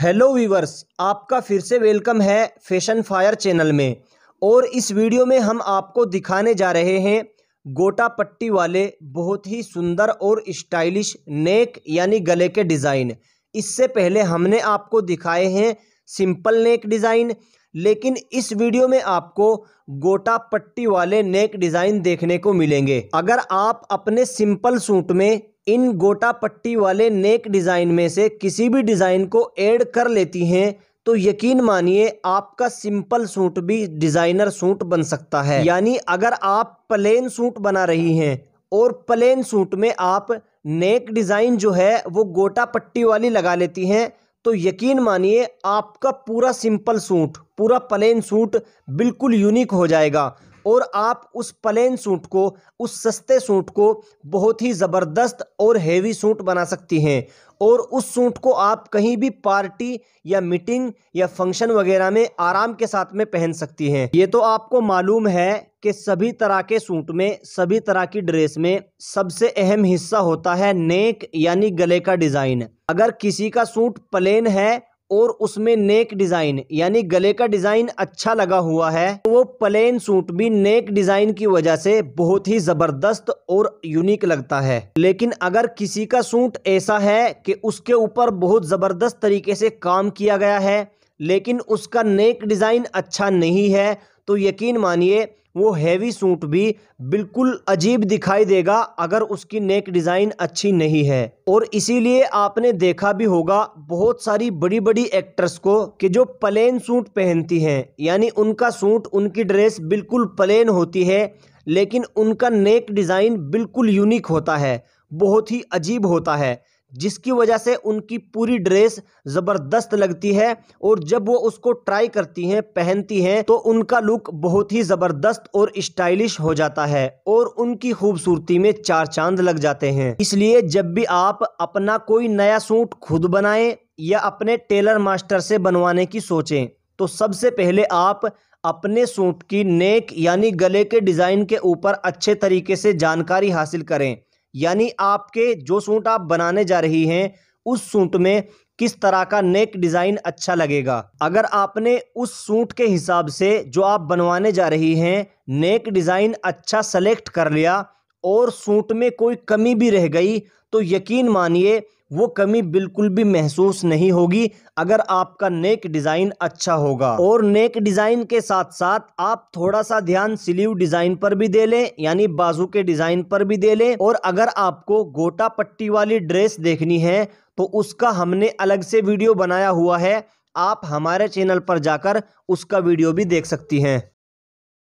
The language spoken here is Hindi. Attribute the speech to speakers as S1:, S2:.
S1: हेलो वीवर्स आपका फिर से वेलकम है फैशन फायर चैनल में और इस वीडियो में हम आपको दिखाने जा रहे हैं गोटा पट्टी वाले बहुत ही सुंदर और स्टाइलिश नेक यानी गले के डिज़ाइन इससे पहले हमने आपको दिखाए हैं सिंपल नेक डिज़ाइन लेकिन इस वीडियो में आपको गोटा पट्टी वाले नेक डिज़ाइन देखने को मिलेंगे अगर आप अपने सिंपल सूट में इन गोटा पट्टी वाले नेक डिज़ाइन में से किसी भी डिज़ाइन को ऐड कर लेती हैं तो यकीन मानिए आपका सिंपल सूट भी डिज़ाइनर सूट बन सकता है यानी अगर आप प्लेन सूट बना रही हैं और प्लेन सूट में आप नेक डिज़ाइन जो है वो गोटा पट्टी वाली लगा लेती हैं तो यकीन मानिए आपका पूरा सिंपल सूट पूरा प्लेन सूट बिल्कुल यूनिक हो जाएगा और आप उस प्लेन सूट को उस सस्ते सूट को बहुत ही ज़बरदस्त और हेवी सूट बना सकती हैं और उस सूट को आप कहीं भी पार्टी या मीटिंग या फंक्शन वगैरह में आराम के साथ में पहन सकती हैं ये तो आपको मालूम है कि सभी तरह के सूट में सभी तरह की ड्रेस में सबसे अहम हिस्सा होता है नेक यानी गले का डिज़ाइन अगर किसी का सूट प्लेन है और उसमें नेक डिज़ाइन यानी गले का डिज़ाइन अच्छा लगा हुआ है तो वो प्लेन सूट भी नेक डिज़ाइन की वजह से बहुत ही ज़बरदस्त और यूनिक लगता है लेकिन अगर किसी का सूट ऐसा है कि उसके ऊपर बहुत ज़बरदस्त तरीके से काम किया गया है लेकिन उसका नेक डिज़ाइन अच्छा नहीं है तो यकीन मानिए वो हैवी सूट भी बिल्कुल अजीब दिखाई देगा अगर उसकी नेक डिज़ाइन अच्छी नहीं है और इसीलिए आपने देखा भी होगा बहुत सारी बड़ी बड़ी एक्ट्रेस को कि जो प्लेन सूट पहनती हैं यानी उनका सूट उनकी ड्रेस बिल्कुल प्लेन होती है लेकिन उनका नेक डिज़ाइन बिल्कुल यूनिक होता है बहुत ही अजीब होता है जिसकी वजह से उनकी पूरी ड्रेस ज़बरदस्त लगती है और जब वो उसको ट्राई करती हैं पहनती हैं तो उनका लुक बहुत ही ज़बरदस्त और स्टाइलिश हो जाता है और उनकी खूबसूरती में चार चांद लग जाते हैं इसलिए जब भी आप अपना कोई नया सूट खुद बनाएं या अपने टेलर मास्टर से बनवाने की सोचें तो सबसे पहले आप अपने सूट की नेक यानी गले के डिज़ाइन के ऊपर अच्छे तरीके से जानकारी हासिल करें यानी आपके जो सूट आप बनाने जा रही हैं उस सूट में किस तरह का नेक डिज़ाइन अच्छा लगेगा अगर आपने उस सूट के हिसाब से जो आप बनवाने जा रही हैं नेक डिज़ाइन अच्छा सेलेक्ट कर लिया और सूट में कोई कमी भी रह गई तो यकीन मानिए वो कमी बिल्कुल भी महसूस नहीं होगी अगर आपका नेक डिज़ाइन अच्छा होगा और नेक डिज़ाइन के साथ साथ आप थोड़ा सा ध्यान स्लीव डिज़ाइन पर भी दे लें यानी बाजू के डिज़ाइन पर भी दे लें और अगर आपको गोटा पट्टी वाली ड्रेस देखनी है तो उसका हमने अलग से वीडियो बनाया हुआ है आप हमारे चैनल पर जाकर उसका वीडियो भी देख सकती हैं